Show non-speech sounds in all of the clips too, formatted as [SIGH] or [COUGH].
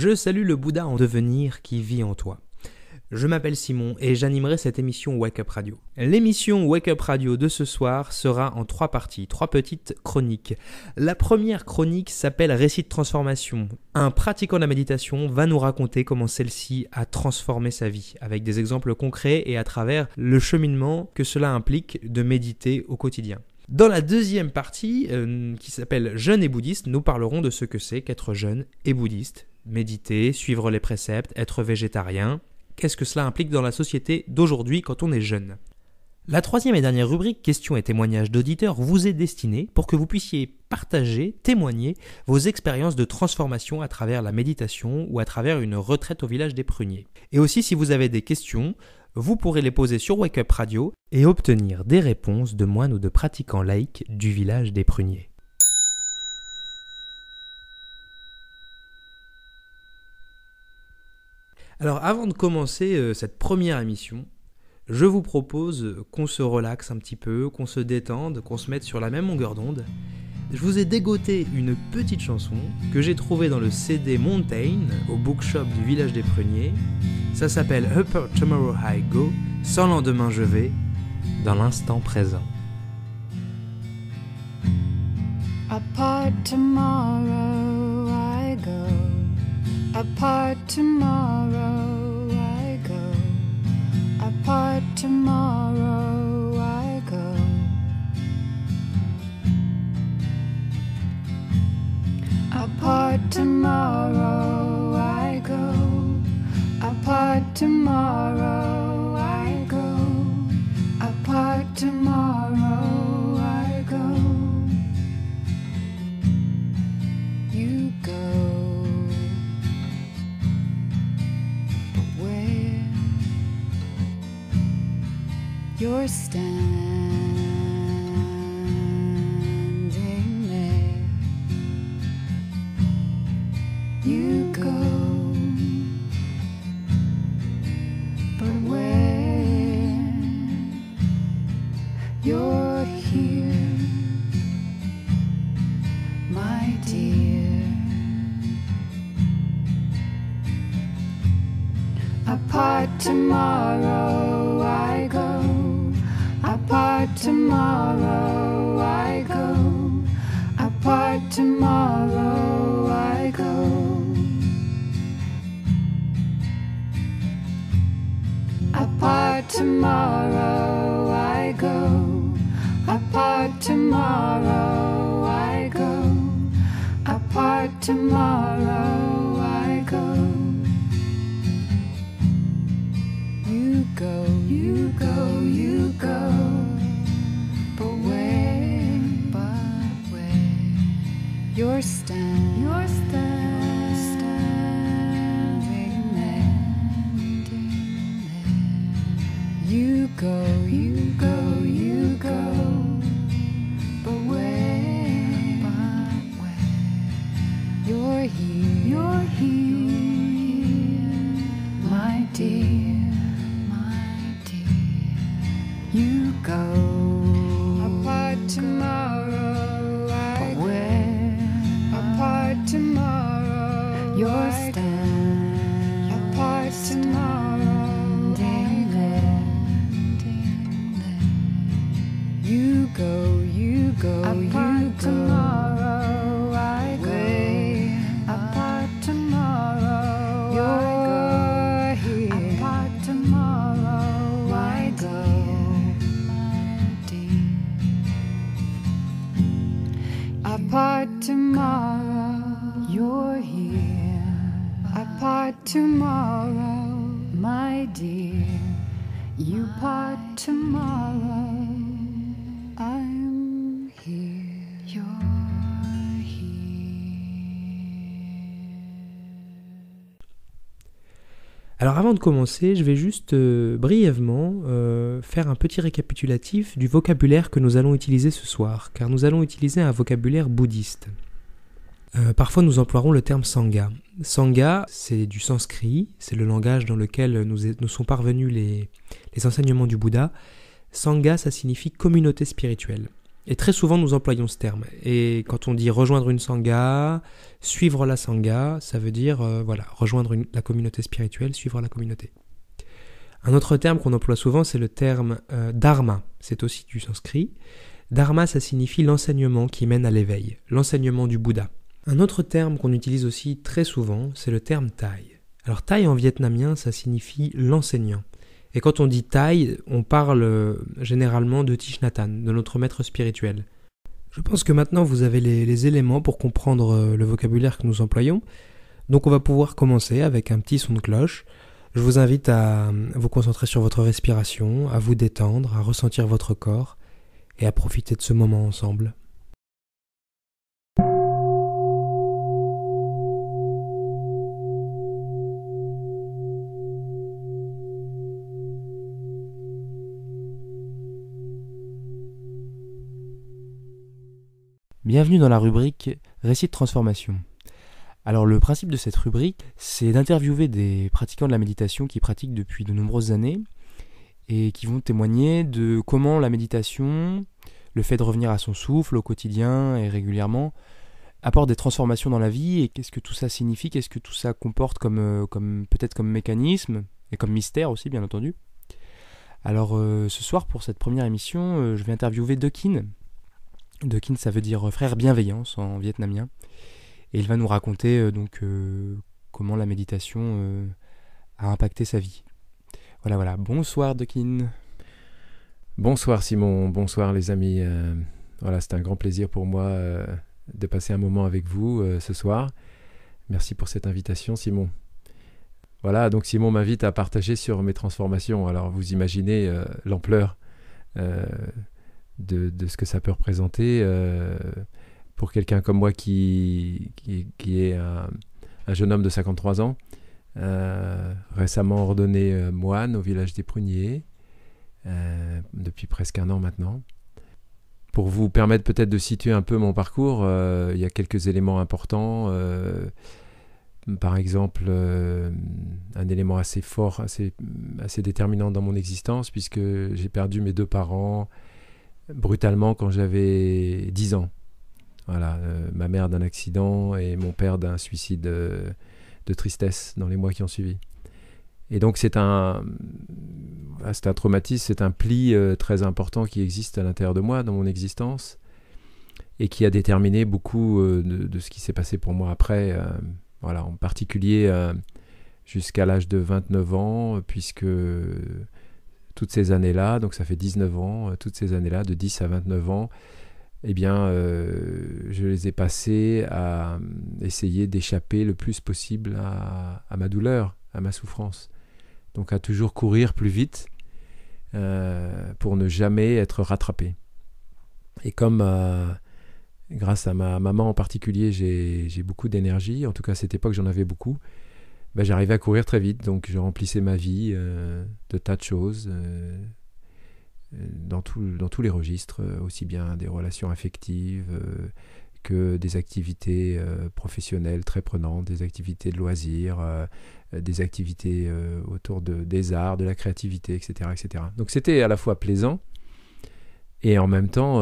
Je salue le Bouddha en devenir qui vit en toi. Je m'appelle Simon et j'animerai cette émission Wake Up Radio. L'émission Wake Up Radio de ce soir sera en trois parties, trois petites chroniques. La première chronique s'appelle Récit de transformation. Un pratiquant de la méditation va nous raconter comment celle-ci a transformé sa vie, avec des exemples concrets et à travers le cheminement que cela implique de méditer au quotidien. Dans la deuxième partie, euh, qui s'appelle Jeune et bouddhiste, nous parlerons de ce que c'est qu'être jeune et bouddhiste, méditer, suivre les préceptes, être végétarien. Qu'est-ce que cela implique dans la société d'aujourd'hui quand on est jeune La troisième et dernière rubrique, questions et témoignages d'auditeurs, vous est destinée pour que vous puissiez partager, témoigner vos expériences de transformation à travers la méditation ou à travers une retraite au village des pruniers. Et aussi si vous avez des questions, vous pourrez les poser sur Wake Up Radio et obtenir des réponses de moines ou de pratiquants laïcs du village des pruniers. Alors avant de commencer euh, cette première émission, je vous propose euh, qu'on se relaxe un petit peu, qu'on se détende, qu'on se mette sur la même longueur d'onde. Je vous ai dégoté une petite chanson que j'ai trouvée dans le CD Mountain au bookshop du village des Pruniers. Ça s'appelle Upper Tomorrow I Go, sans lendemain je vais, dans l'instant présent. tomorrow. apart tomorrow I go apart tomorrow I go apart tomorrow I go apart tomorrow I go apart tomorrow you're standing there. You go, but where you're here, my dear. Apart tomorrow tomorrow I go. Apart tomorrow I go. Apart tomorrow I go. Apart tomorrow I go. Apart tomorrow. You're standing. You're standing. Standing there. You go. Alors avant de commencer, je vais juste euh, brièvement euh, faire un petit récapitulatif du vocabulaire que nous allons utiliser ce soir, car nous allons utiliser un vocabulaire bouddhiste. Euh, parfois nous emploierons le terme sangha. Sangha, c'est du sanskrit, c'est le langage dans lequel nous, nous sont parvenus les enseignements du Bouddha. Sangha, ça signifie communauté spirituelle. Et très souvent, nous employons ce terme. Et quand on dit rejoindre une sangha, suivre la sangha, ça veut dire euh, voilà, rejoindre la communauté spirituelle, suivre la communauté. Un autre terme qu'on emploie souvent, c'est le terme euh, dharma. C'est aussi du sanskrit. Dharma, ça signifie l'enseignement qui mène à l'éveil, l'enseignement du Bouddha. Un autre terme qu'on utilise aussi très souvent, c'est le terme Thai. Alors Thai en vietnamien, ça signifie l'enseignant. Et quand on dit Thaï, on parle euh, généralement de Tishnatan, de notre maître spirituel. Je pense que maintenant vous avez les éléments pour comprendre euh, le vocabulaire que nous employons. Donc on va pouvoir commencer avec un petit son de cloche. Je vous invite à euh, vous concentrer sur votre respiration, à vous détendre, à ressentir votre corps et à profiter de ce moment ensemble. Bienvenue dans la rubrique Récit de transformation. Alors le principe de cette rubrique, c'est d'interviewer des pratiquants de la méditation qui pratiquent depuis de nombreuses années et qui vont témoigner de comment la méditation, le fait de revenir à son souffle au quotidien et régulièrement, apporte des transformations dans la vie et qu'est-ce que tout ça signifie, qu'est-ce que tout ça comporte comme, euh, comme peut-être comme mécanisme et comme mystère aussi bien entendu. Alors euh, ce soir pour cette première émission, euh, je vais interviewer Dukin. Dokin, ça veut dire euh, frère bienveillance en vietnamien. Et il va nous raconter euh, donc euh, comment la méditation a impacté sa vie. Voilà, voilà. Bonsoir Dekin. Bonsoir Simon, bonsoir les amis. voilà, c'est un grand plaisir pour moi de passer un moment avec vous ce soir. Merci pour cette invitation Simon. Voilà, donc Simon m'invite à partager sur mes transformations. Alors vous imaginez l'ampleur de, ce que ça peut représenter euh, pour quelqu'un comme moi qui, est un, jeune homme de 53 ans, euh, récemment ordonné euh, moine au village des Pruniers, depuis presque un an maintenant. Pour vous permettre peut-être de situer un peu mon parcours, il y a quelques éléments importants. par exemple, un élément assez fort, assez déterminant dans mon existence, puisque j'ai perdu mes deux parents, brutalement quand j'avais 10 ans. Voilà, euh, ma mère d'un accident et mon père d'un suicide euh, de tristesse dans les mois qui ont suivi. Et donc c'est un, c'est un traumatisme, c'est un pli euh, très important qui existe à l'intérieur de moi, dans mon existence, et qui a déterminé beaucoup de, de, ce qui s'est passé pour moi après. voilà, en particulier jusqu'à l'âge de 29 ans, puisque toutes ces années-là, donc ça fait 19 ans, euh, toutes ces années-là, de 10 à 29 ans, eh bien, euh, je les ai passées à mm, essayer d'échapper le plus possible à, ma douleur, à ma souffrance. Donc à toujours courir plus vite euh, pour ne jamais être rattrapé. Et comme grâce à ma maman en particulier, j'ai beaucoup d'énergie, en tout cas à cette époque j'en avais beaucoup, bah, j'arrivais à courir très vite. Donc je remplissais ma vie euh, de tas de choses, euh, euh, dans, tous les registres, aussi bien des relations affectives que des activités professionnelles très prenantes, des activités de loisirs, des activités autour de, des arts, de la créativité, etc. etc. Donc c'était à la fois plaisant. Et en même temps,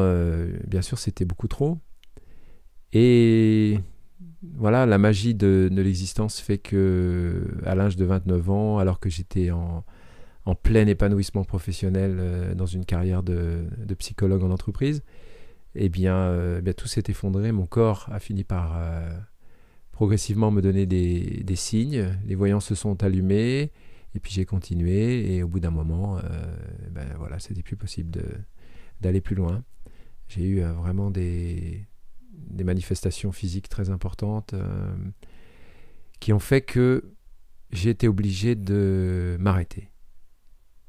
bien sûr, c'était beaucoup trop. Et voilà, la magie de, l'existence fait que, à l'âge de 29 ans, alors que j'étais en, plein épanouissement professionnel euh, dans une carrière de, psychologue en entreprise, eh, euh, eh bien, tout s'est effondré. Mon corps a fini par euh, progressivement me donner des, signes. Les voyants se sont allumés, et puis j'ai continué. Et au bout d'un moment, ben voilà, c'était plus possible d'aller plus loin. J'ai eu vraiment des des manifestations physiques très importantes euh, qui ont fait que j'ai été obligé de m'arrêter.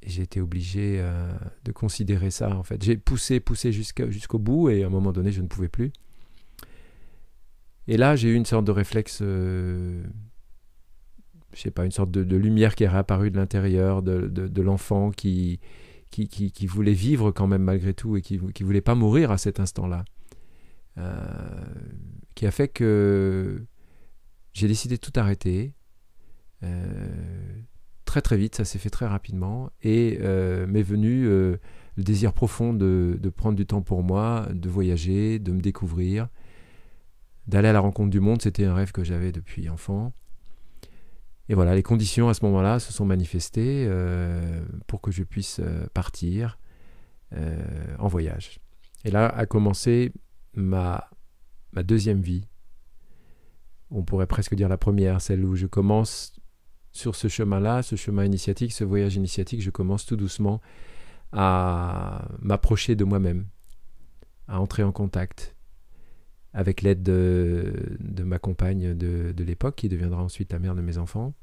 J'ai été obligé euh, de considérer ça en fait. J'ai poussé, poussé jusqu'au bout et à un moment donné je ne pouvais plus. Et là j'ai eu une sorte de réflexe, euh, je sais pas, une sorte de, lumière qui est réapparue de l'intérieur, de, l'enfant qui qui, qui, voulait vivre quand même malgré tout et qui ne voulait pas mourir à cet instant-là. Euh, qui a fait que j'ai décidé de tout arrêter. Euh, très très vite, ça s'est fait très rapidement. Et euh, m'est venu le désir profond de, prendre du temps pour moi, de voyager, de me découvrir, d'aller à la rencontre du monde. C'était un rêve que j'avais depuis enfant. Et voilà, les conditions à ce moment-là se sont manifestées pour que je puisse partir en voyage. Et là a commencé ma, ma deuxième vie, on pourrait presque dire la première, celle où je commence sur ce chemin-là, ce chemin initiatique, ce voyage initiatique, je commence tout doucement à m'approcher de moi-même, à entrer en contact avec l'aide de, ma compagne de, l'époque, qui deviendra ensuite la mère de mes enfants,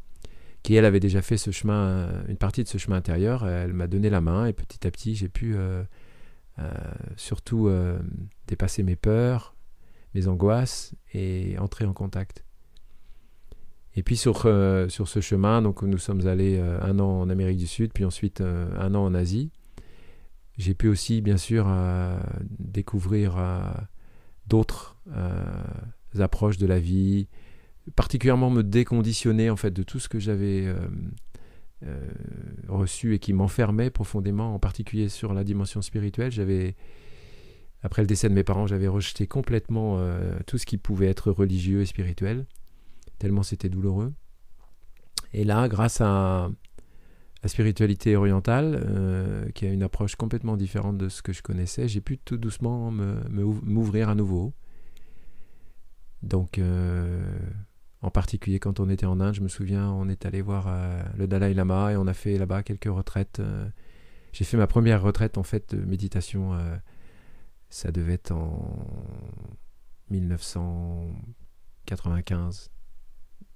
qui elle avait déjà fait ce chemin, une partie de ce chemin intérieur, elle m'a donné la main et petit à petit j'ai pu euh, euh, surtout euh, dépasser mes peurs, mes angoisses et entrer en contact. Et puis sur, euh, sur ce chemin, donc nous sommes allés un an en Amérique du Sud, puis ensuite un an en Asie. J'ai pu aussi, bien sûr, découvrir d'autres approches de la vie, particulièrement me déconditionner en fait de tout ce que j'avais euh, reçu et qui m'enfermait profondément, en particulier sur la dimension spirituelle. J'avais, après le décès de mes parents, j'avais rejeté complètement euh, tout ce qui pouvait être religieux et spirituel, tellement c'était douloureux. Et là, grâce à la spiritualité orientale, euh, qui a une approche complètement différente de ce que je connaissais, j'ai pu tout doucement m'ouvrir à nouveau. Donc en particulier quand on était en Inde, je me souviens, on est allé voir euh, le Dalai Lama et on a fait là-bas quelques retraites. Euh. j'ai fait ma première retraite en fait de méditation. Euh, ça devait être en 1995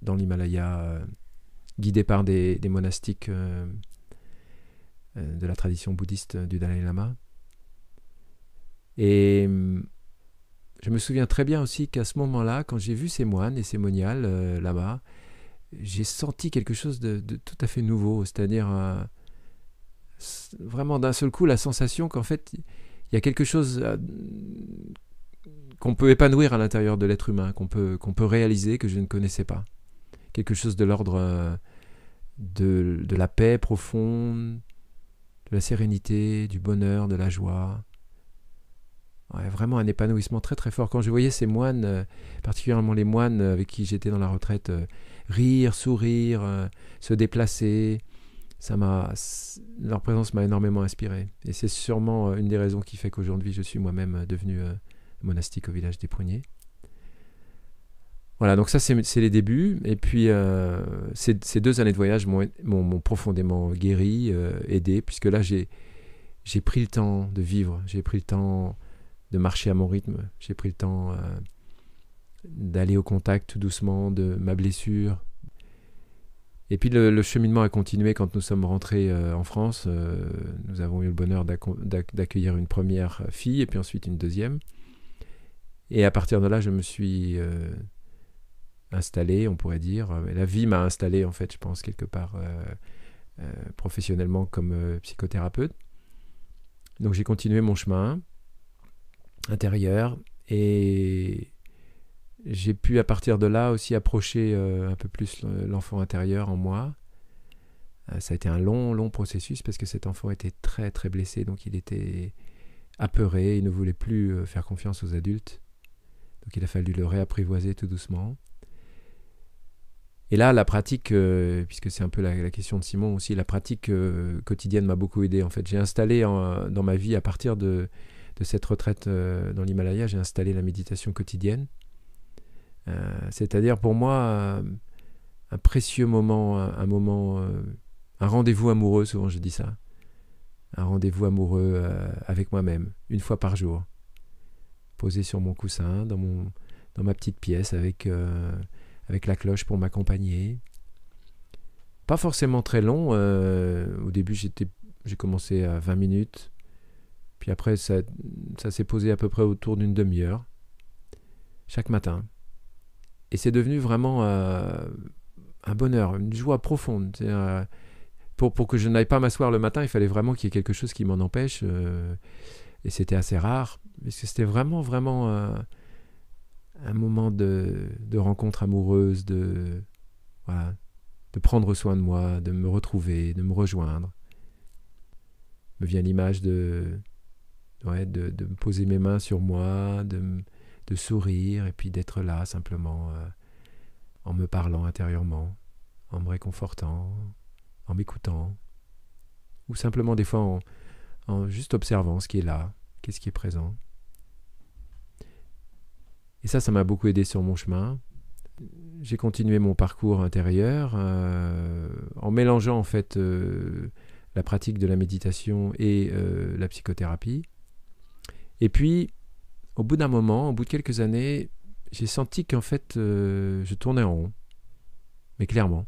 dans l'Himalaya, guidé par des, monastiques de la tradition bouddhiste du Dalai Lama. Et hum, je me souviens très bien aussi qu'à ce moment-là, quand j'ai vu ces moines et ces moniales euh, là-bas, j'ai senti quelque chose de, tout à fait nouveau, c'est-à-dire vraiment d'un seul coup la sensation qu'en fait il y a quelque chose euh, qu'on peut épanouir à l'intérieur de l'être humain, qu'on peut, qu'on peut réaliser que je ne connaissais pas. Quelque chose de l'ordre euh, de la paix profonde, de la sérénité, du bonheur, de la joie vraiment un épanouissement très très fort. Quand je voyais ces moines, euh, particulièrement les moines euh, avec qui j'étais dans la retraite, euh, rire, sourire, se déplacer, ça m'a, leur présence m'a énormément inspiré. Et c'est sûrement une des raisons qui fait qu'aujourd'hui je suis moi-même devenu monastique au village des Pruniers. Voilà, donc ça c'est les débuts. Et puis ces, deux années de voyage m'ont profondément guéri, aidé, puisque là j'ai pris le temps de vivre, j'ai pris le temps de marcher à mon rythme. J'ai pris le temps euh, d'aller au contact tout doucement de ma blessure. Et puis le, cheminement a continué quand nous sommes rentrés euh, en France. Euh, nous avons eu le bonheur d'accueillir une première fille et puis ensuite une deuxième. Et à partir de là, je me suis installé, on pourrait dire. La vie m'a installé, en fait, je pense, quelque part professionnellement comme psychothérapeute. Donc j'ai continué mon chemin intérieur Et j'ai pu à partir de là aussi approcher euh, un peu plus l'enfant intérieur en moi. Euh, ça a été un long, long processus parce que cet enfant était très, très blessé, donc il était apeuré, il ne voulait plus euh, faire confiance aux adultes. Donc il a fallu le réapprivoiser tout doucement. Et là, la pratique, puisque c'est un peu la, question de Simon aussi, la pratique quotidienne m'a beaucoup aidé. En fait, j'ai installé dans ma vie à partir de, de cette retraite euh, dans l'Himalaya, j'ai installé la méditation quotidienne. Euh, c'est-à-dire pour moi euh, un précieux moment, un, moment, un rendez-vous amoureux, souvent je dis ça, un rendez-vous amoureux avec moi-même, une fois par jour, posé sur mon coussin, dans, mon, dans ma petite pièce, avec, avec la cloche pour m'accompagner. Pas forcément très long, au début j'étais, j'ai commencé à 20 minutes, puis après, ça, ça s'est posé à peu près autour d'une demi-heure, chaque matin. Et c'est devenu vraiment euh, un bonheur, une joie profonde. Euh, pour, que je n'aille pas m'asseoir le matin, il fallait vraiment qu'il y ait quelque chose qui m'en empêche. Euh, et c'était assez rare, parce que c'était vraiment, vraiment un moment de, rencontre amoureuse, de, de prendre soin de moi, de me retrouver, de me rejoindre. Me vient l'image de de, poser mes mains sur moi, de, sourire et puis d'être là simplement euh, en me parlant intérieurement, en me réconfortant, en m'écoutant, ou simplement des fois en, juste observant ce qui est là, qu'est-ce qui est présent. Et ça, ça m'a beaucoup aidé sur mon chemin. J'ai continué mon parcours intérieur euh, en mélangeant en fait euh, la pratique de la méditation et la psychothérapie. Et puis, au bout d'un moment, au bout de quelques années, j'ai senti qu'en fait, euh, je tournais en rond. Mais clairement.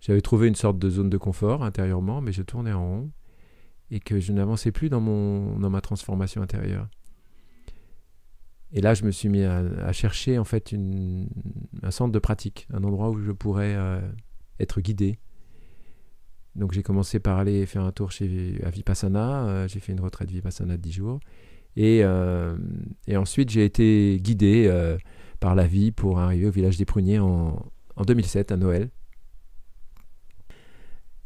J'avais trouvé une sorte de zone de confort intérieurement, mais je tournais en rond et que je n'avançais plus dans, mon, dans ma transformation intérieure. Et là, je me suis mis à, chercher en fait un centre de pratique, un endroit où je pourrais euh, être guidé. Donc j'ai commencé par aller faire un tour chez, à Vipassana, euh, j'ai fait une retraite Vipassana de 10 jours. Euh, et, ensuite, j'ai été guidé euh, par la vie pour arriver au village des Pruniers en, 2007, à Noël.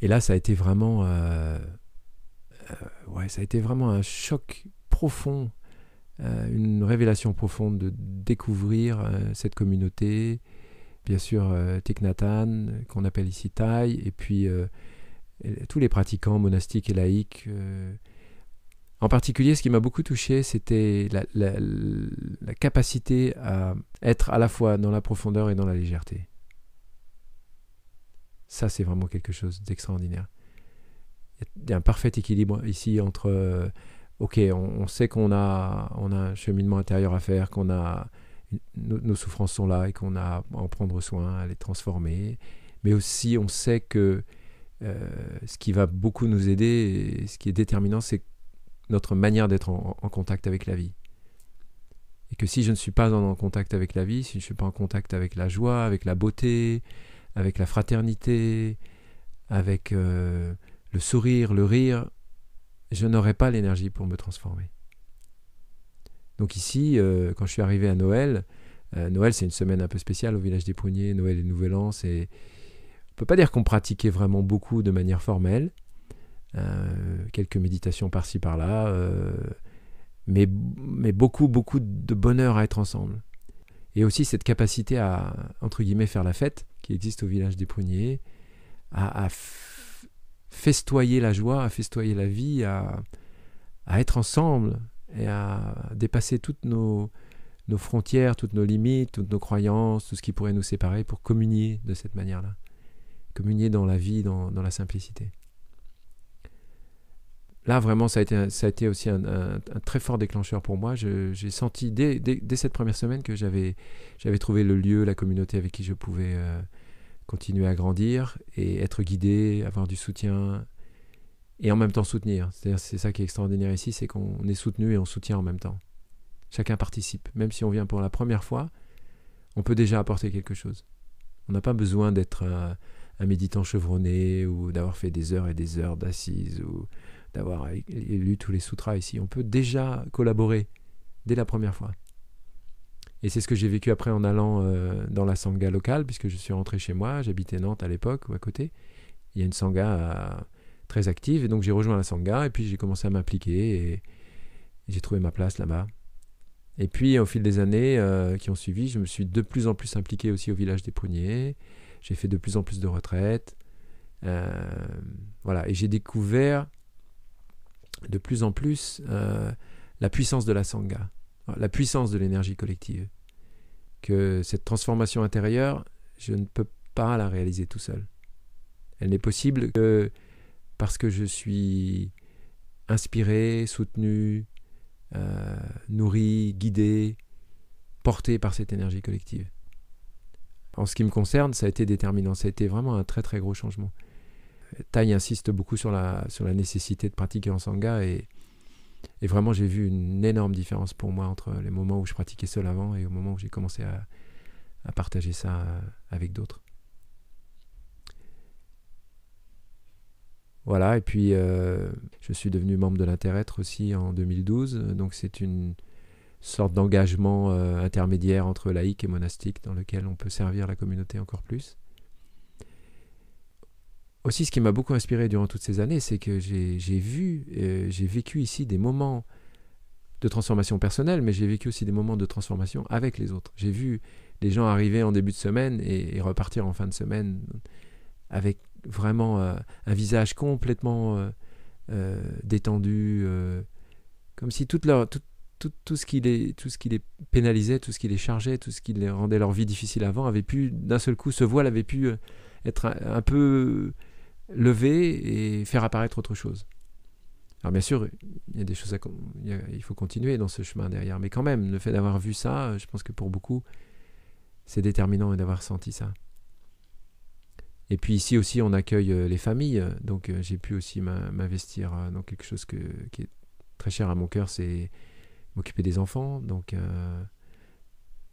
Et là, ça a été vraiment, euh, ouais, ça a été vraiment un choc profond, une révélation profonde de découvrir cette communauté. Bien sûr, Tiknatan, qu'on appelle ici Thaï, et puis tous les pratiquants monastiques et laïcs en particulier, ce qui m'a beaucoup touché, c'était la, capacité à être à la fois dans la profondeur et dans la légèreté. Ça, c'est vraiment quelque chose d'extraordinaire. Il y a un parfait équilibre ici entre, euh, ok, on, sait qu'on a, on a un cheminement intérieur à faire, qu'on a, nos, souffrances sont là et qu'on a à en prendre soin, à les transformer, mais aussi on sait que euh, ce qui va beaucoup nous aider, ce qui est déterminant, c'est notre manière d'être en, contact avec la vie. Et que si je ne suis pas en, contact avec la vie, si je ne suis pas en contact avec la joie, avec la beauté, avec la fraternité, avec euh, le sourire, le rire, je n'aurai pas l'énergie pour me transformer. Donc ici, euh, quand je suis arrivé à Noël, euh, Noël c'est une semaine un peu spéciale au village des Poignées, Noël et Nouvel An, c'est... On peut pas dire qu'on pratiquait vraiment beaucoup de manière formelle, euh, quelques méditations par-ci par-là, euh, mais, mais beaucoup, beaucoup de bonheur à être ensemble. Et aussi cette capacité à, entre guillemets, faire la fête qui existe au village des pruniers, à, festoyer la joie, à festoyer la vie, à, être ensemble et à dépasser toutes nos, nos, frontières, toutes nos limites, toutes nos croyances, tout ce qui pourrait nous séparer pour communier de cette manière-là. Communier dans la vie, dans la simplicité là, vraiment, ça a été, ça a été aussi un, très fort déclencheur pour moi. J'ai senti dès, dès, cette première semaine que j'avais trouvé le lieu, la communauté avec qui je pouvais euh, continuer à grandir et être guidé, avoir du soutien et en même temps soutenir. C'est ça qui est extraordinaire ici, c'est qu'on est soutenu et on soutient en même temps. Chacun participe. Même si on vient pour la première fois, on peut déjà apporter quelque chose. On n'a pas besoin d'être un, euh, un, méditant chevronné ou d'avoir fait des heures et des heures d'assises ou d'avoir lu tous les sutras ici. On peut déjà collaborer dès la première fois. Et c'est ce que j'ai vécu après en allant euh, dans la sangha locale, puisque je suis rentré chez moi, j'habitais Nantes à l'époque ou à côté. Il y a une sangha euh, très active, et donc j'ai rejoint la sangha, et puis j'ai commencé à m'impliquer, et j'ai trouvé ma place là-bas. Et puis au fil des années euh, qui ont suivi, je me suis de plus en plus impliqué aussi au village des pruniers, j'ai fait de plus en plus de retraites. voilà, et j'ai découvert de plus en plus euh, la puissance de la sangha, la puissance de l'énergie collective. Que cette transformation intérieure, je ne peux pas la réaliser tout seul. Elle n'est possible que parce que je suis inspiré, soutenu, euh, nourri, guidé, porté par cette énergie collective. En ce qui me concerne, ça a été déterminant, ça a été vraiment un très très gros changement. Tai insiste beaucoup sur la, sur la nécessité de pratiquer en sangha et, vraiment j'ai vu une énorme différence pour moi entre les moments où je pratiquais seul avant et au moment où j'ai commencé à, à, partager ça euh, avec d'autres. Voilà, et puis euh, je suis devenu membre de l'Interêtre aussi en 2012, donc c'est une sorte d'engagement euh, intermédiaire entre laïque et monastique dans lequel on peut servir la communauté encore plus aussi, ce qui m'a beaucoup inspiré durant toutes ces années, c'est que j'ai vu, euh, j'ai vécu ici des moments de transformation personnelle, mais j'ai vécu aussi des moments de transformation avec les autres. J'ai vu des gens arriver en début de semaine et, repartir en fin de semaine avec vraiment euh, un visage complètement euh, détendu, comme si toute tout, ce qui les, tout ce qui les pénalisait, tout ce qui les chargeait, tout ce qui les rendait leur vie difficile avant avait pu, d'un seul coup, ce voile avait pu être un peu lever et faire apparaître autre chose. Alors bien sûr, il y a des choses à, il faut continuer dans ce chemin derrière, mais quand même, le fait d'avoir vu ça, je pense que pour beaucoup, c'est déterminant d'avoir senti ça. Et puis ici aussi, on accueille euh, les familles, donc euh, j'ai pu aussi m'investir euh, dans quelque chose qui est très cher à mon cœur, c'est m'occuper des enfants, donc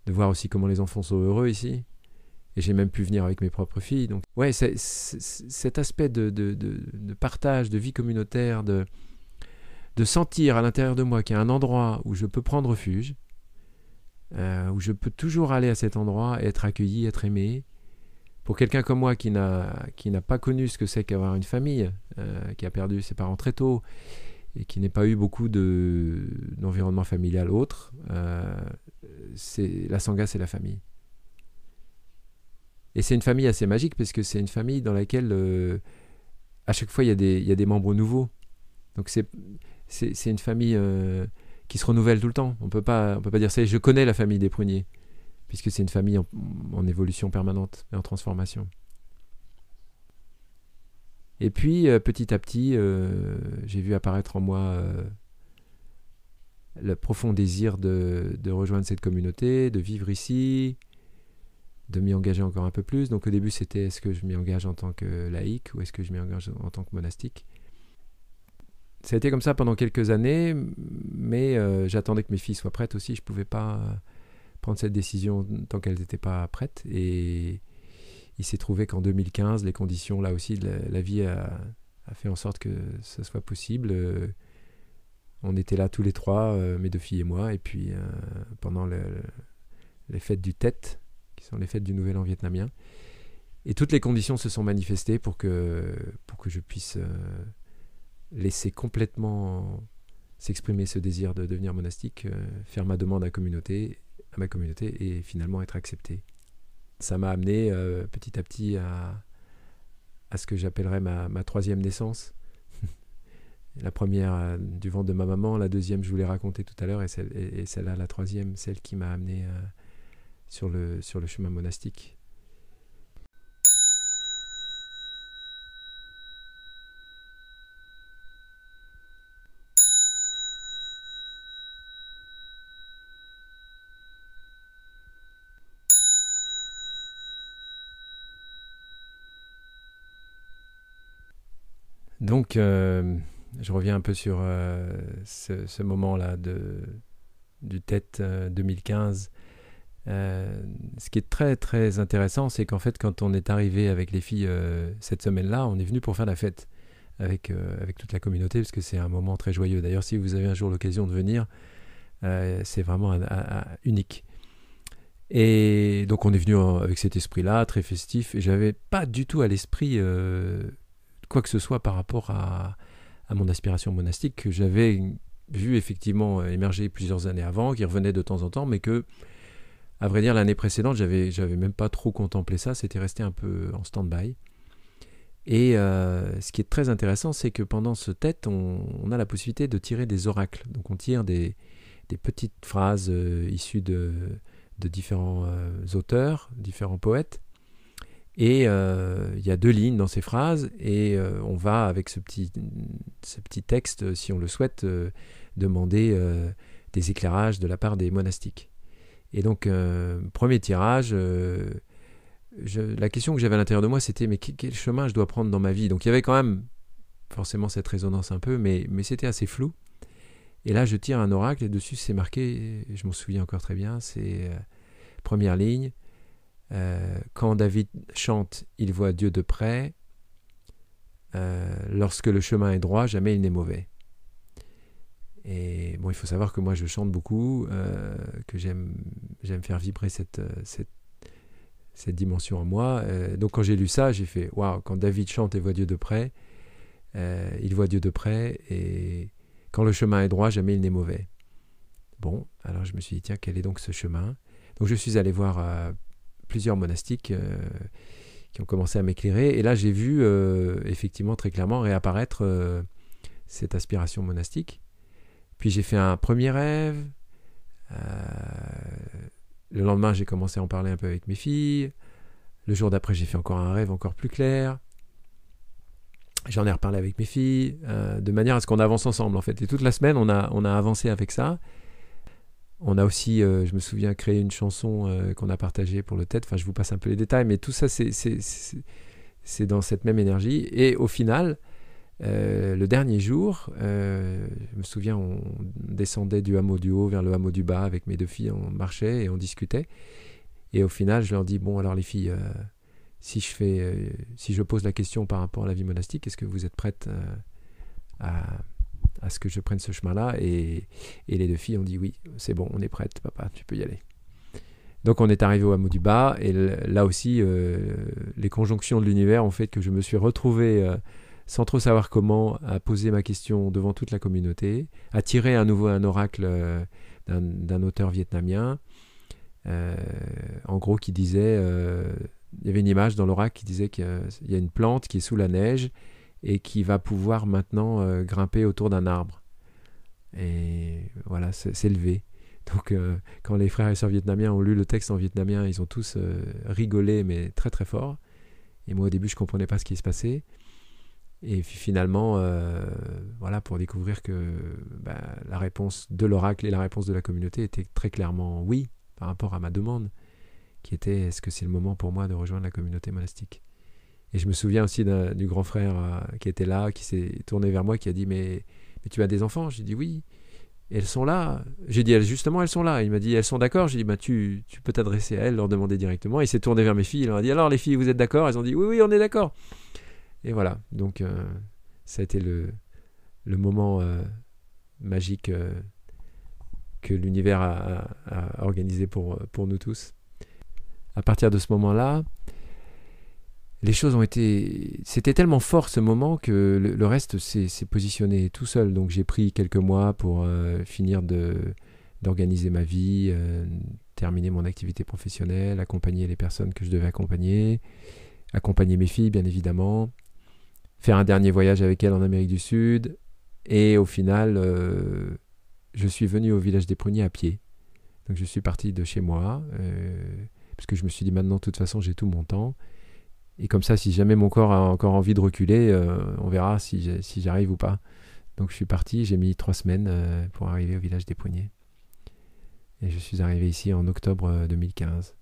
de voir aussi comment les enfants sont heureux ici, et j'ai même pu venir avec mes propres filles. Donc, ouais, cet aspect de, partage, de vie communautaire, de, de sentir à l'intérieur de moi qu'il y a un endroit où je peux prendre refuge, euh, où je peux toujours aller à cet endroit, être accueilli, être aimé. Pour quelqu'un comme moi qui n'a, qui n'a pas connu ce que c'est qu'avoir une famille, euh, qui a perdu ses parents très tôt et qui n'a pas eu beaucoup d'environnement familial autre, euh, c'est, la sangha, c'est la famille. Et c'est une famille assez magique parce que c'est une famille dans laquelle euh, à chaque fois il y, a des, membres nouveaux. Donc c'est, une famille euh, qui se renouvelle tout le temps. On ne peut pas dire ça. je connais la famille des pruniers puisque c'est une famille en, évolution permanente et en transformation. Et puis euh, petit à petit, j'ai vu apparaître en moi le profond désir de, rejoindre cette communauté, de vivre ici, de m'y engager encore un peu plus. Donc au début, c'était est-ce que je m'y engage en tant que laïque ou est-ce que je m'y engage en tant que monastique Ça a été comme ça pendant quelques années, mais euh, j'attendais que mes filles soient prêtes aussi. Je ne pouvais pas prendre cette décision tant qu'elles n'étaient pas prêtes. Et il s'est trouvé qu'en 2015, les conditions, là aussi, la, vie a, fait en sorte que ce soit possible. Euh, on était là tous les trois, euh, mes deux filles et moi, et puis pendant les fêtes du Tête, sur les fêtes du Nouvel An vietnamien. Et toutes les conditions se sont manifestées pour que, pour que je puisse euh, laisser complètement s'exprimer ce désir de devenir monastique, euh, faire ma demande à, communauté, à ma communauté et finalement être accepté. Ça m'a amené euh, petit à petit à, à ce que j'appellerais ma, troisième naissance. [LAUGHS] la première du ventre de ma maman, la deuxième je vous l'ai racontée tout à l'heure et, celle, là la troisième, celle qui m'a amené... à sur le, sur le chemin monastique. Donc, euh, je reviens un peu sur euh, ce, moment-là du Tête euh, mille 2015 euh, ce qui est très très intéressant, c'est qu'en fait, quand on est arrivé avec les filles euh, cette semaine-là, on est venu pour faire la fête avec, euh, avec toute la communauté, parce que c'est un moment très joyeux. D'ailleurs, si vous avez un jour l'occasion de venir, c'est vraiment unique. Et donc, on est venu avec cet esprit-là, très festif, et j'avais pas du tout à l'esprit quoi que ce soit par rapport à, à mon aspiration monastique que j'avais vu effectivement émerger plusieurs années avant, qui revenait de temps en temps, mais que à vrai dire, l'année précédente, j'avais, j'avais même pas trop contemplé ça, c'était resté un peu en stand-by. Et euh, ce qui est très intéressant, c'est que pendant ce tête, on, a la possibilité de tirer des oracles. Donc on tire des, petites phrases euh, issues de, différents euh, auteurs, différents poètes. Et il y a deux lignes dans ces phrases, et on va, avec ce petit, ce petit texte, si on le souhaite, demander des éclairages de la part des monastiques. Et donc, euh, premier tirage, euh, la question que j'avais à l'intérieur de moi, c'était mais quel, chemin je dois prendre dans ma vie Donc, il y avait quand même forcément cette résonance un peu, mais, mais c'était assez flou. Et là, je tire un oracle et dessus, c'est marqué, je m'en souviens encore très bien, c'est euh, première ligne. quand David chante, il voit Dieu de près. lorsque le chemin est droit, jamais il n'est mauvais. Et bon, il faut savoir que moi, je chante beaucoup, euh, que j'aime, faire vibrer cette, euh, dimension en moi. Euh, donc, quand j'ai lu ça, j'ai fait Waouh, quand David chante et voit Dieu de près, il voit Dieu de près, et quand le chemin est droit, jamais il n'est mauvais. Bon, alors je me suis dit Tiens, quel est donc ce chemin Donc, je suis allé voir plusieurs monastiques qui ont commencé à m'éclairer, et là, j'ai vu effectivement très clairement réapparaître cette aspiration monastique puis j'ai fait un premier rêve. Euh, le lendemain, j'ai commencé à en parler un peu avec mes filles. Le jour d'après, j'ai fait encore un rêve encore plus clair. J'en ai reparlé avec mes filles, euh, de manière à ce qu'on avance ensemble en fait. Et toute la semaine, on a, avancé avec ça. On a aussi, euh, je me souviens, créé une chanson qu'on a partagée pour le TED. Enfin, je vous passe un peu les détails, mais tout ça, c'est dans cette même énergie. Et au final, euh, le dernier jour, euh, je me souviens, on descendait du hameau du haut vers le hameau du bas avec mes deux filles, on marchait et on discutait. Et au final, je leur dis Bon, alors les filles, euh, si, je fais, si je pose la question par rapport à la vie monastique, est-ce que vous êtes prêtes à, ce que je prenne ce chemin-là et, et, les deux filles ont dit Oui, c'est bon, on est prêtes, papa, tu peux y aller. Donc on est arrivé au hameau du bas, et là aussi, les conjonctions de l'univers ont fait que je me suis retrouvé sans trop savoir comment, à poser ma question devant toute la communauté, à tirer à nouveau un oracle euh, d'un auteur vietnamien, euh, en gros, qui disait, euh, il y avait une image dans l'oracle qui disait qu'il y a une plante qui est sous la neige et qui va pouvoir maintenant grimper autour d'un arbre. Et voilà, s'élever. Donc quand les frères et sœurs vietnamiens ont lu le texte en vietnamien, ils ont tous rigolé, mais très très fort. Et moi au début, je comprenais pas ce qui se passait. Et finalement, euh, voilà, pour découvrir que ben, la réponse de l'oracle et la réponse de la communauté était très clairement oui par rapport à ma demande, qui était est-ce que c'est le moment pour moi de rejoindre la communauté monastique Et je me souviens aussi du grand frère euh, qui était là, qui s'est tourné vers moi, qui a dit mais, mais tu as des enfants J'ai dit oui. elles sont là. J'ai dit, elles, justement, elles sont là. Il m'a dit, elles sont d'accord. J'ai dit, bah, tu, tu peux t'adresser à elles, leur demander directement. Il s'est tourné vers mes filles. Il leur a dit, alors les filles, vous êtes d'accord Elles ont dit, oui, oui, on est d'accord. Et voilà, donc euh, ça a été le, moment euh, magique euh, que l'univers a, organisé pour, nous tous. À partir de ce moment-là, les choses ont été... C'était tellement fort ce moment que le, reste s'est positionné tout seul. Donc j'ai pris quelques mois pour finir d'organiser ma vie, terminer mon activité professionnelle, accompagner les personnes que je devais accompagner, accompagner mes filles bien évidemment, faire un dernier voyage avec elle en Amérique du Sud. Et au final, euh, je suis venu au village des pruniers à pied. Donc je suis parti de chez moi, euh, parce que je me suis dit maintenant, de toute façon, j'ai tout mon temps. Et comme ça, si jamais mon corps a encore envie de reculer, euh, on verra si, si j'arrive ou pas. Donc je suis parti, j'ai mis trois semaines pour arriver au village des Poignets. Et je suis arrivé ici en octobre 2015.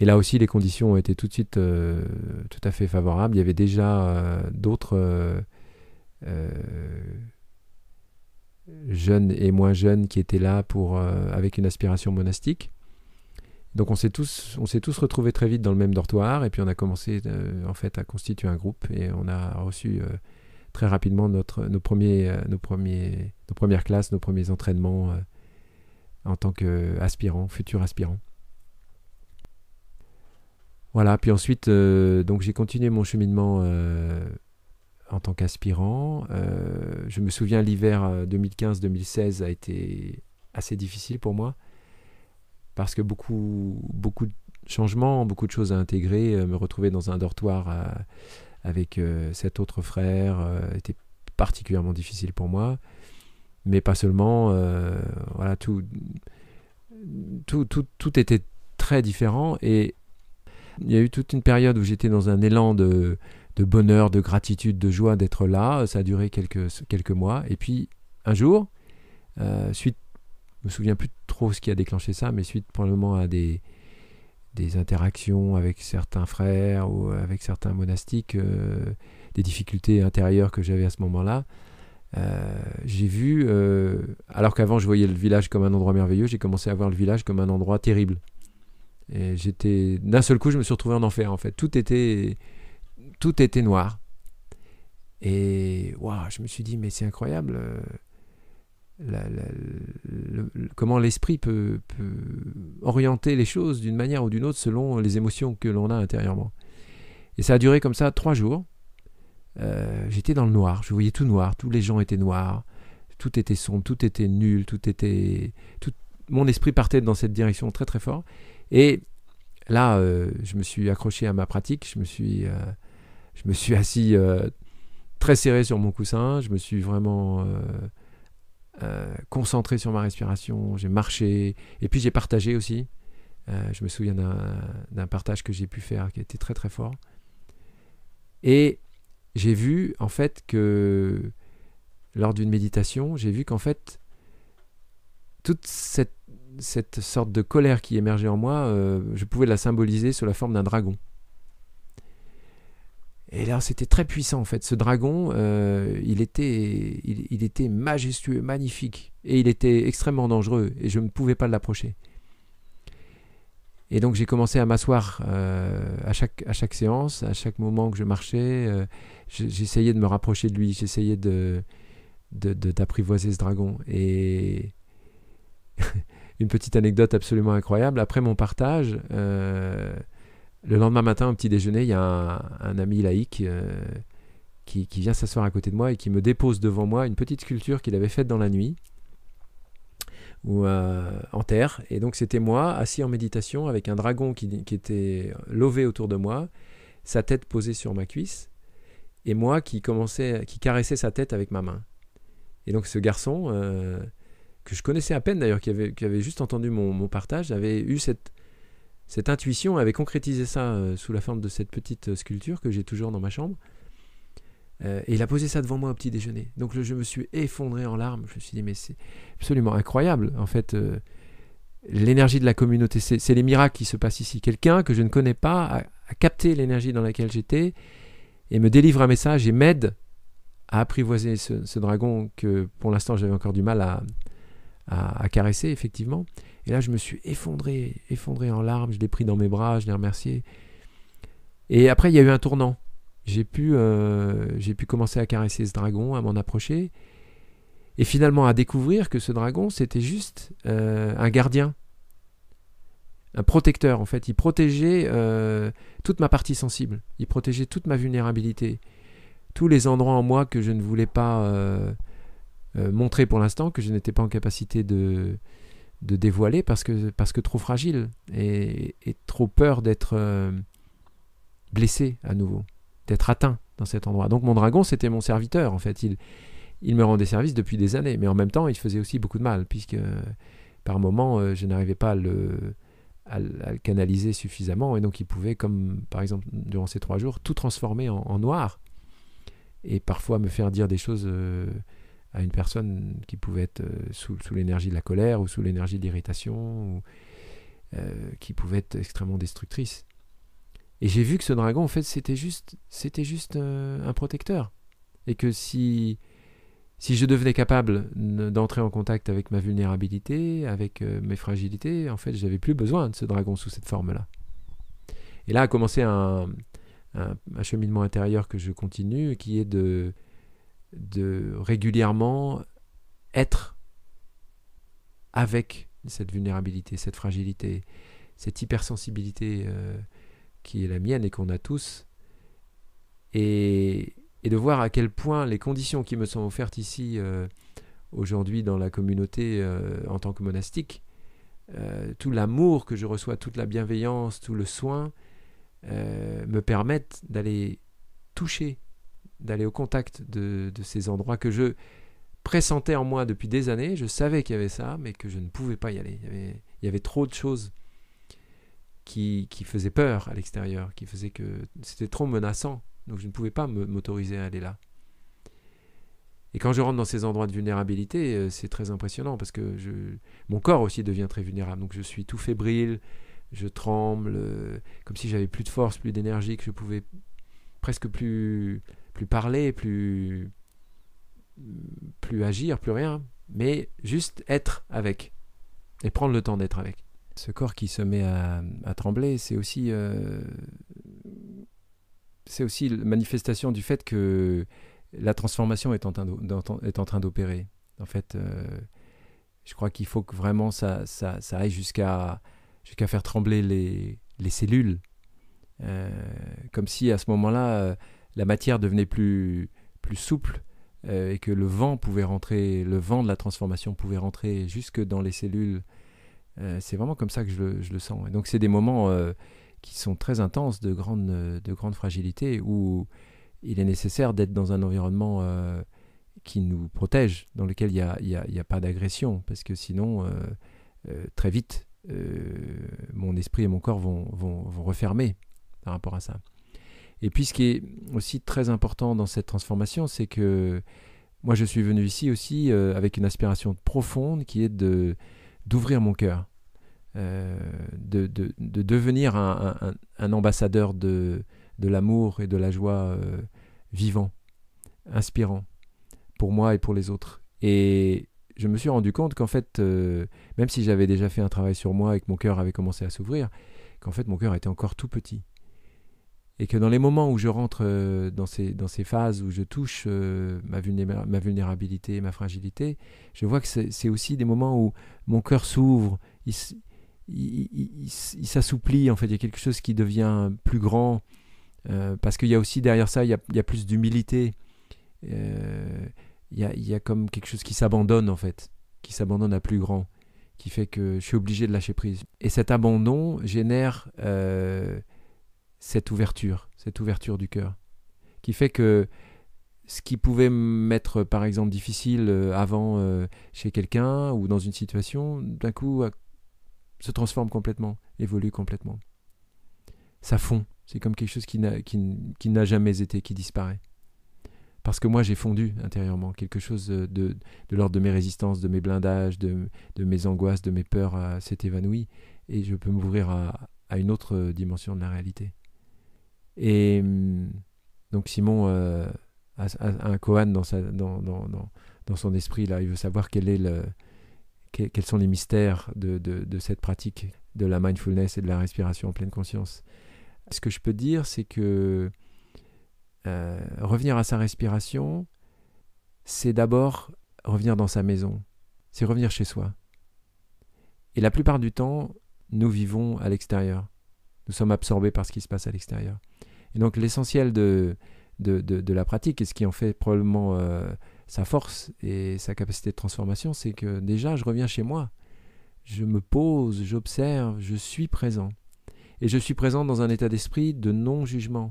Et là aussi, les conditions ont été tout de suite euh, tout à fait favorables. Il y avait déjà euh, d'autres euh, jeunes et moins jeunes qui étaient là pour, avec une aspiration monastique. Donc on s'est tous, on s'est tous retrouvés très vite dans le même dortoir et puis on a commencé en fait à constituer un groupe et on a reçu très rapidement notre, nos, premiers, nos, premiers, nos premières classes, nos premiers entraînements en tant qu'aspirants, futurs aspirants. Voilà, puis ensuite, euh, donc j'ai continué mon cheminement euh, en tant qu'aspirant. Euh, je me souviens, l'hiver 2015-2016 a été assez difficile pour moi parce que beaucoup, beaucoup de changements, beaucoup de choses à intégrer. me retrouver dans un dortoir avec cet autre frère était particulièrement difficile pour moi, mais pas seulement. voilà, tout, tout, tout, tout était très différent et il y a eu toute une période où j'étais dans un élan de, bonheur, de gratitude, de joie d'être là. Ça a duré quelques, quelques mois. Et puis, un jour, euh, suite, je me souviens plus trop ce qui a déclenché ça, mais suite probablement à des, interactions avec certains frères ou avec certains monastiques, euh, des difficultés intérieures que j'avais à ce moment-là, euh, j'ai vu, alors qu'avant je voyais le village comme un endroit merveilleux, j'ai commencé à voir le village comme un endroit terrible. Et j'étais d'un seul coup, je me suis retrouvé en enfer en fait. Tout était tout était noir. Et waouh, je me suis dit mais c'est incroyable. Euh, comment l'esprit peut, orienter les choses d'une manière ou d'une autre selon les émotions que l'on a intérieurement. Et ça a duré comme ça trois jours. Euh, j'étais dans le noir, je voyais tout noir, tous les gens étaient noirs, tout était sombre, tout était nul, tout était... Tout... Mon esprit partait dans cette direction très très fort. Et là, euh, je me suis accroché à ma pratique, je me suis, euh, je me suis assis euh, très serré sur mon coussin, je me suis vraiment concentré sur ma respiration, j'ai marché, et puis j'ai partagé aussi. je me souviens d'un partage que j'ai pu faire qui était très très fort. Et j'ai vu en fait que lors d'une méditation, j'ai vu qu'en fait toute cette cette sorte de colère qui émergeait en moi, euh, je pouvais la symboliser sous la forme d'un dragon. Et là, c'était très puissant en fait. Ce dragon, euh, il, était, il, était majestueux, magnifique, et il était extrêmement dangereux, et je ne pouvais pas l'approcher. Et donc j'ai commencé à m'asseoir euh, à, chaque, à chaque séance, à chaque moment que je marchais, j'essayais de me rapprocher de lui, j'essayais de d'apprivoiser ce dragon. Et [LAUGHS] une petite anecdote absolument incroyable. Après mon partage, euh, le lendemain matin, au petit déjeuner, il y a un, ami laïque euh, qui, vient s'asseoir à côté de moi et qui me dépose devant moi une petite sculpture qu'il avait faite dans la nuit ou euh, en terre. Et donc c'était moi assis en méditation avec un dragon qui, était lové autour de moi, sa tête posée sur ma cuisse et moi qui commençais, qui caressais sa tête avec ma main. Et donc ce garçon que je connaissais à peine d'ailleurs, qui avait, juste entendu mon, partage, avait eu cette, cette intuition, avait concrétisé ça euh, sous la forme de cette petite euh, sculpture que j'ai toujours dans ma chambre. Euh, et il a posé ça devant moi au petit déjeuner. Donc je me suis effondré en larmes. Je me suis dit, mais c'est absolument incroyable. En fait, l'énergie de la communauté, c'est les miracles qui se passent ici. Quelqu'un que je ne connais pas a, capté l'énergie dans laquelle j'étais et me délivre un message et m'aide à apprivoiser ce, dragon que pour l'instant j'avais encore du mal à, à, caresser, effectivement. Et là, je me suis effondré, effondré en larmes. Je l'ai pris dans mes bras, je l'ai remercié. Et après, il y a eu un tournant. J'ai pu, euh, j'ai pu commencer à caresser ce dragon, à m'en approcher. Et finalement, à découvrir que ce dragon, c'était juste euh, un gardien. Un protecteur, en fait. Il protégeait euh, toute ma partie sensible. Il protégeait toute ma vulnérabilité. Tous les endroits en moi que je ne voulais pas euh, montrer pour l'instant que je n'étais pas en capacité de, dévoiler parce que, parce que trop fragile et, trop peur d'être euh, blessé à nouveau, d'être atteint dans cet endroit. Donc mon dragon, c'était mon serviteur en fait. Il, il me rendait service depuis des années, mais en même temps, il faisait aussi beaucoup de mal puisque euh, par moments, je n'arrivais pas à le, canaliser suffisamment. Et donc, il pouvait, comme par exemple durant ces trois jours, tout transformer en, noir. Et parfois me faire dire des choses à une personne qui pouvait être euh, sous, l'énergie de la colère ou sous l'énergie de l'irritation, ou, euh, qui pouvait être extrêmement destructrice. Et j'ai vu que ce dragon, en fait, c'était juste, c'était juste euh, un, protecteur. Et que si, si je devenais capable d'entrer en contact avec ma vulnérabilité, avec mes fragilités, en fait, j'avais plus besoin de ce dragon sous cette forme-là. Et là a commencé un cheminement intérieur que je continue, qui est de de régulièrement être avec cette vulnérabilité, cette fragilité, cette hypersensibilité euh, qui est la mienne et qu'on a tous, et, de voir à quel point les conditions qui me sont offertes ici euh, aujourd'hui dans la communauté euh, en tant que monastique, tout l'amour que je reçois, toute la bienveillance, tout le soin, me permettent d'aller toucher d'aller au contact de, ces endroits que je pressentais en moi depuis des années. Je savais qu'il y avait ça, mais que je ne pouvais pas y aller. Il y avait, trop de choses qui, faisaient peur à l'extérieur, qui faisaient que c'était trop menaçant. Donc je ne pouvais pas m'autoriser à aller là. Et quand je rentre dans ces endroits de vulnérabilité, euh, c'est très impressionnant parce que mon corps aussi devient très vulnérable. Donc je suis tout fébrile, je tremble, euh, comme si j'avais plus de force, plus d'énergie, que je pouvais presque plus plus parler, plus, plus agir, plus rien, mais juste être avec et prendre le temps d'être avec. Ce corps qui se met à, trembler, c'est aussi, euh, c'est aussi la manifestation du fait que la transformation est en train d'opérer. En fait, euh, je crois qu'il faut que vraiment ça, ça, aille jusqu'à jusqu'à faire trembler les, cellules. Euh, comme si à ce moment-là, la matière devenait plus, souple euh, et que le vent pouvait rentrer, le vent de la transformation pouvait rentrer jusque dans les cellules. Euh, c'est vraiment comme ça que je le, sens. Et donc c'est des moments euh, qui sont très intenses, de grande, fragilité, où il est nécessaire d'être dans un environnement qui nous protège, dans lequel il n'y a, pas d'agression, parce que sinon, très vite, mon esprit et mon corps vont refermer par rapport à ça. Et puis ce qui est aussi très important dans cette transformation, c'est que moi je suis venu ici aussi euh, avec une aspiration profonde qui est d'ouvrir mon cœur, euh, de, devenir un, ambassadeur de, de l'amour et de la joie euh, vivant, inspirant, pour moi et pour les autres. Et je me suis rendu compte qu'en fait, même si j'avais déjà fait un travail sur moi et que mon cœur avait commencé à s'ouvrir, qu'en fait mon cœur était encore tout petit et que dans les moments où je rentre euh, dans, ces, dans ces phases où je touche euh, ma, ma, vulnérabilité, ma fragilité, je vois que c'est aussi des moments où mon cœur s'ouvre, il, s'assouplit, en fait, il y a quelque chose qui devient plus grand, euh, parce qu'il y a aussi derrière ça, il y a, plus d'humilité, il, il y, a, comme quelque chose qui s'abandonne, en fait, qui s'abandonne à plus grand, qui fait que je suis obligé de lâcher prise. Et cet abandon génère cette ouverture, cette ouverture du cœur, qui fait que ce qui pouvait m'être par exemple difficile euh, avant euh, chez quelqu'un ou dans une situation, d'un coup euh, se transforme complètement, évolue complètement. Ça fond, c'est comme quelque chose qui n'a, jamais été, qui disparaît. Parce que moi j'ai fondu intérieurement, quelque chose de, l'ordre de mes résistances, de mes blindages, de, mes angoisses, de mes peurs s'est évanoui et je peux m'ouvrir à une autre dimension de la réalité. Et mm, donc Simon euh, a, un Kohan dans, sa, dans, son esprit, là. il veut savoir quel est le, quels sont les mystères de, cette pratique de la mindfulness et de la respiration en pleine conscience. Ce que je peux dire, c'est que euh, revenir à sa respiration, c'est d'abord revenir dans sa maison, c'est revenir chez soi. Et la plupart du temps, nous vivons à l'extérieur. Nous sommes absorbés par ce qui se passe à l'extérieur. Et donc l'essentiel de, de, la pratique et ce qui en fait probablement euh, sa force et sa capacité de transformation, c'est que déjà je reviens chez moi, je me pose, j'observe, je suis présent. Et je suis présent dans un état d'esprit de non-jugement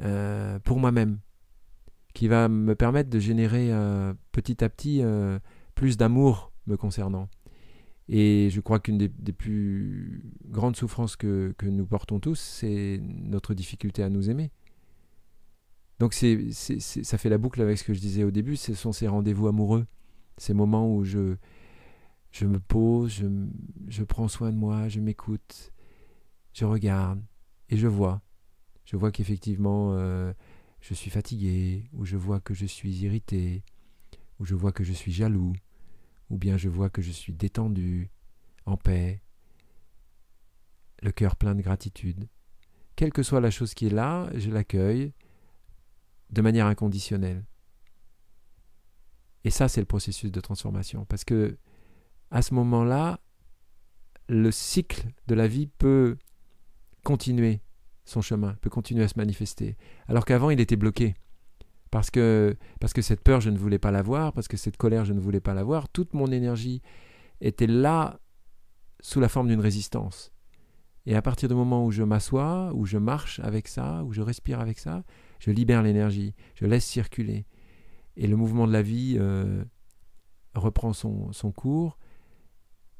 euh, pour moi-même, qui va me permettre de générer euh, petit à petit plus d'amour me concernant. Et je crois qu'une des, plus grandes souffrances que, nous portons tous, c'est notre difficulté à nous aimer. Donc c'est, ça fait la boucle avec ce que je disais au début, ce sont ces rendez-vous amoureux, ces moments où je, je me pose, je, prends soin de moi, je m'écoute, je regarde et je vois. Je vois qu'effectivement euh, je suis fatigué, ou je vois que je suis irrité, ou je vois que je suis jaloux, ou bien je vois que je suis détendu, en paix, le cœur plein de gratitude. Quelle que soit la chose qui est là, je l'accueille de manière inconditionnelle. Et ça, c'est le processus de transformation, parce que à ce moment-là, le cycle de la vie peut continuer son chemin, peut continuer à se manifester, alors qu'avant il était bloqué parce que, parce que cette peur, je ne voulais pas l'avoir, parce que cette colère, je ne voulais pas l'avoir. Toute mon énergie était là sous la forme d'une résistance. Et à partir du moment où je m'assois, où je marche avec ça, où je respire avec ça, je libère l'énergie, je laisse circuler. Et le mouvement de la vie euh, reprend son, son cours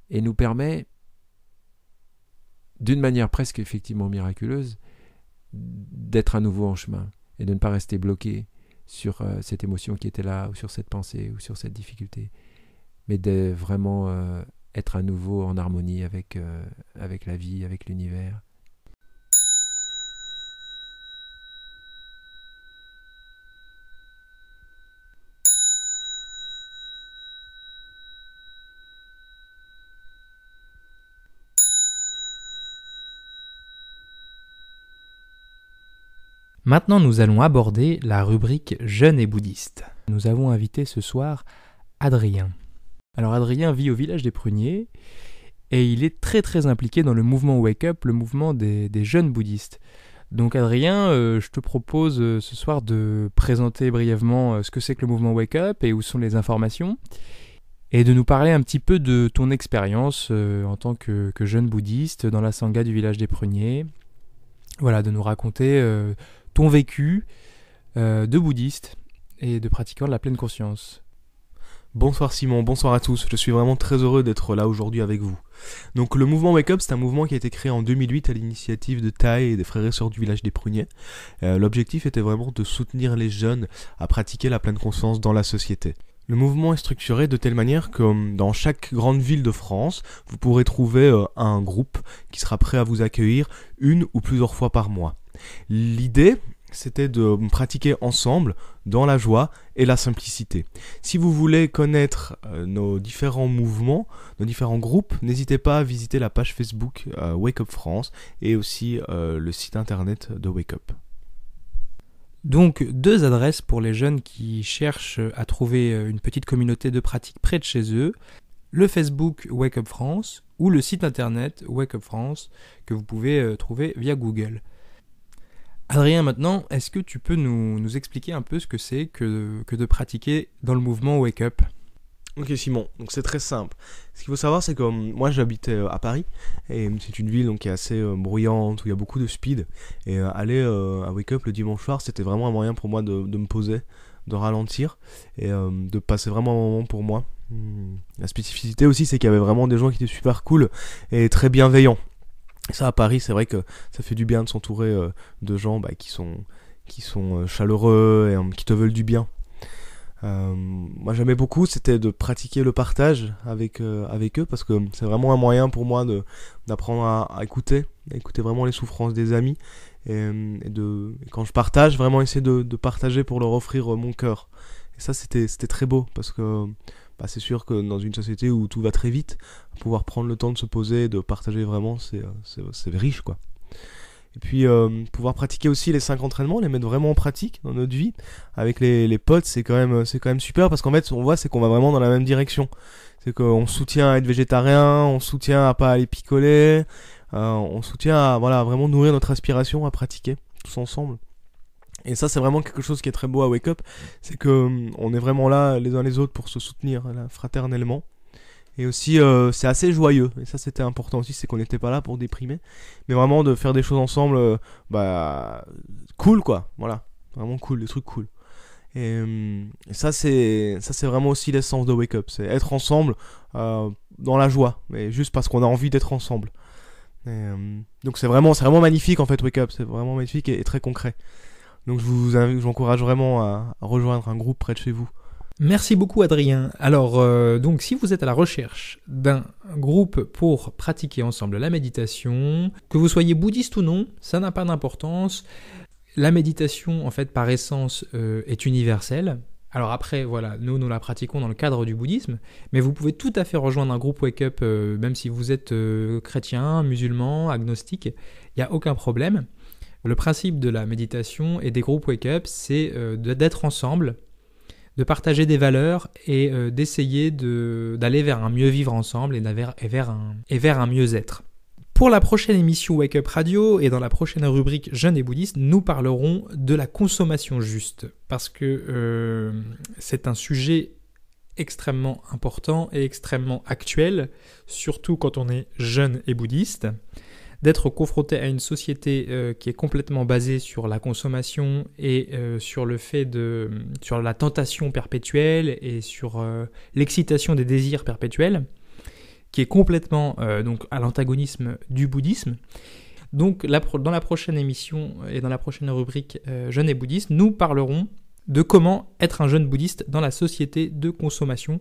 et nous permet, d'une manière presque effectivement miraculeuse, d'être à nouveau en chemin et de ne pas rester bloqué sur euh, cette émotion qui était là, ou sur cette pensée, ou sur cette difficulté, mais de vraiment euh, être à nouveau en harmonie avec euh, la vie, avec l'univers, Maintenant, nous allons aborder la rubrique Jeunes et bouddhistes. Nous avons invité ce soir Adrien. Alors, Adrien vit au village des Pruniers et il est très très impliqué dans le mouvement Wake Up, le mouvement des, jeunes bouddhistes. Donc, Adrien, euh, je te propose euh, ce soir de présenter brièvement euh, ce que c'est que le mouvement Wake Up et où sont les informations et de nous parler un petit peu de ton expérience en tant que, jeune bouddhiste dans la sangha du village des Pruniers. Voilà, de nous raconter ton vécu euh, de bouddhiste et de pratiquant de la pleine conscience. Bonsoir Simon, bonsoir à tous, je suis vraiment très heureux d'être là aujourd'hui avec vous. Donc le mouvement Wake Up, c'est un mouvement qui a été créé en 2008 à l'initiative de Thaï et des frères et sœurs du village des Pruniers. Euh, l'objectif était vraiment de soutenir les jeunes à pratiquer la pleine conscience dans la société. Le mouvement est structuré de telle manière que hum, dans chaque grande ville de France, vous pourrez trouver euh, un groupe qui sera prêt à vous accueillir une ou plusieurs fois par mois. L'idée, c'était de pratiquer ensemble dans la joie et la simplicité. Si vous voulez connaître euh, nos différents mouvements, nos différents groupes, n'hésitez pas à visiter la page Facebook euh, Wake Up France et aussi euh, le site internet de Wake Up. Donc deux adresses pour les jeunes qui cherchent à trouver une petite communauté de pratique près de chez eux, le Facebook Wake Up France ou le site internet Wake Up France que vous pouvez trouver via Google. Adrien, maintenant, est-ce que tu peux nous, expliquer un peu ce que c'est que, de pratiquer dans le mouvement Wake Up Ok Simon, donc c'est très simple. Ce qu'il faut savoir c'est que hum, moi j'habitais euh, à Paris et hum, c'est une ville donc, qui est assez euh, bruyante où il y a beaucoup de speed et euh, aller à Wake Up le dimanche soir c'était vraiment un moyen pour moi de, de me poser, de ralentir et hum, de passer vraiment un moment pour moi. Hmm. La spécificité aussi c'est qu'il y avait vraiment des gens qui étaient super cool et très bienveillants et ça, à Paris, c'est vrai que ça fait du bien de s'entourer euh, de gens bah, qui sont, qui sont euh, chaleureux et hum, qui te veulent du bien. Euh, moi j'aimais beaucoup, c'était de pratiquer le partage avec, avec eux parce que hum, c'est vraiment un moyen pour moi d'apprendre à, écouter, écouter vraiment les souffrances des amis et, hum, de, quand je partage, vraiment essayer de, de, partager pour leur offrir mon cœur. Et ça c'était très beau parce que bah, c'est sûr que dans une société où tout va très vite, pouvoir prendre le temps de se poser, de partager vraiment, c'est euh, riche quoi. Et puis euh, pouvoir pratiquer aussi les cinq entraînements, les mettre vraiment en pratique dans notre vie avec les, les potes, c'est quand même c'est quand même super parce qu'en fait, ce qu'on voit, c'est qu'on va vraiment dans la même direction. C'est qu'on soutient à être végétarien, on soutient à pas aller picoler, euh, on soutient à voilà vraiment nourrir notre aspiration à pratiquer tous ensemble. Et ça, c'est vraiment quelque chose qui est très beau à Wake Up, c'est que hum, on est vraiment là les uns les autres pour se soutenir fraternellement. Et aussi, euh, c'est assez joyeux. Et ça, c'était important aussi, c'est qu'on n'était pas là pour déprimer, mais vraiment de faire des choses ensemble, euh, bah, cool quoi. Voilà, vraiment cool, des trucs cool. Hum, et, ça, c'est ça, c'est vraiment aussi l'essence de Wake Up, c'est être ensemble euh, dans la joie, mais juste parce qu'on a envie d'être ensemble. Hum, donc c'est vraiment, c'est vraiment magnifique en fait Wake Up, c'est vraiment magnifique et très concret. Donc je vous, encourage vraiment à, rejoindre un groupe près de chez vous. Merci beaucoup Adrien. Alors euh, donc si vous êtes à la recherche d'un groupe pour pratiquer ensemble la méditation, que vous soyez bouddhiste ou non, ça n'a pas d'importance. La méditation en fait par essence euh, est universelle. Alors après voilà, nous nous la pratiquons dans le cadre du bouddhisme, mais vous pouvez tout à fait rejoindre un groupe Wake Up euh, même si vous êtes chrétien, musulman, agnostique, il n'y a aucun problème. Le principe de la méditation et des groupes Wake Up, c'est euh, d'être ensemble, de partager des valeurs et euh, d'essayer d'aller vers un mieux vivre ensemble et vers, un, mieux-être. Pour la prochaine émission Wake Up Radio et dans la prochaine rubrique Jeunes et bouddhistes, nous parlerons de la consommation juste, parce que euh, c'est un sujet extrêmement important et extrêmement actuel, surtout quand on est jeune et bouddhiste d'être confronté à une société euh, qui est complètement basée sur la consommation et euh, sur le fait de sur la tentation perpétuelle et sur euh, l'excitation des désirs perpétuels qui est complètement donc à l'antagonisme du bouddhisme. Donc dans la prochaine émission et dans la prochaine rubrique Jeunes et Bouddhistes, nous parlerons de comment être un jeune bouddhiste dans la société de consommation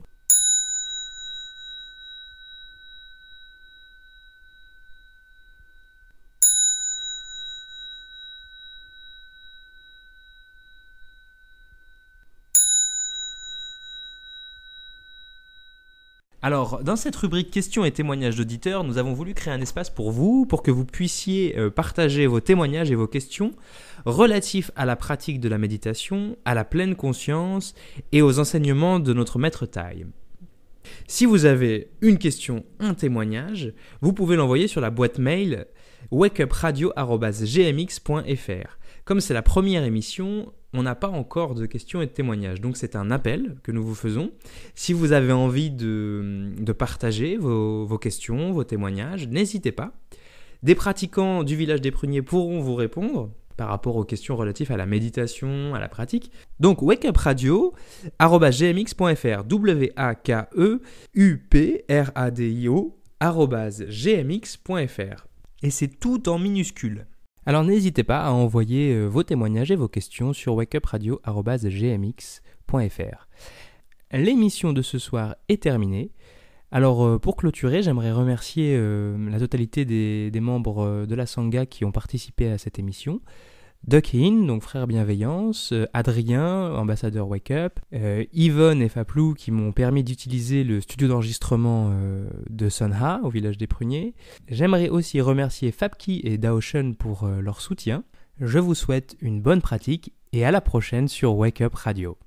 Alors, dans cette rubrique questions et témoignages d'auditeurs, nous avons voulu créer un espace pour vous, pour que vous puissiez euh, partager vos témoignages et vos questions relatifs à la pratique de la méditation, à la pleine conscience et aux enseignements de notre maître taille. Si vous avez une question, un témoignage, vous pouvez l'envoyer sur la boîte mail wakeupradio.gmx.fr. Comme c'est la première émission, on n'a pas encore de questions et de témoignages. Donc c'est un appel que nous vous faisons. Si vous avez envie de, partager vos, questions, vos témoignages, n'hésitez pas. Des pratiquants du village des pruniers pourront vous répondre par rapport aux questions relatives à la méditation, à la pratique. Donc wakeupradio@gmx.fr w a k e u p r a d i o gmx.fr et c'est tout en minuscules. Alors n'hésitez pas à envoyer euh, vos témoignages et vos questions sur wakeupradio.gmx.fr. L'émission de ce soir est terminée. Alors euh, pour clôturer, j'aimerais remercier euh, la totalité des, membres de la Sangha qui ont participé à cette émission. Duckin, donc frère bienveillance, euh, Adrien, ambassadeur Wake Up, euh, Yvonne et Faplou qui m'ont permis d'utiliser le studio d'enregistrement euh, de Sonha au village des Pruniers. J'aimerais aussi remercier Fabki et Daoshen pour leur soutien. Je vous souhaite une bonne pratique et à la prochaine sur Wake Up Radio.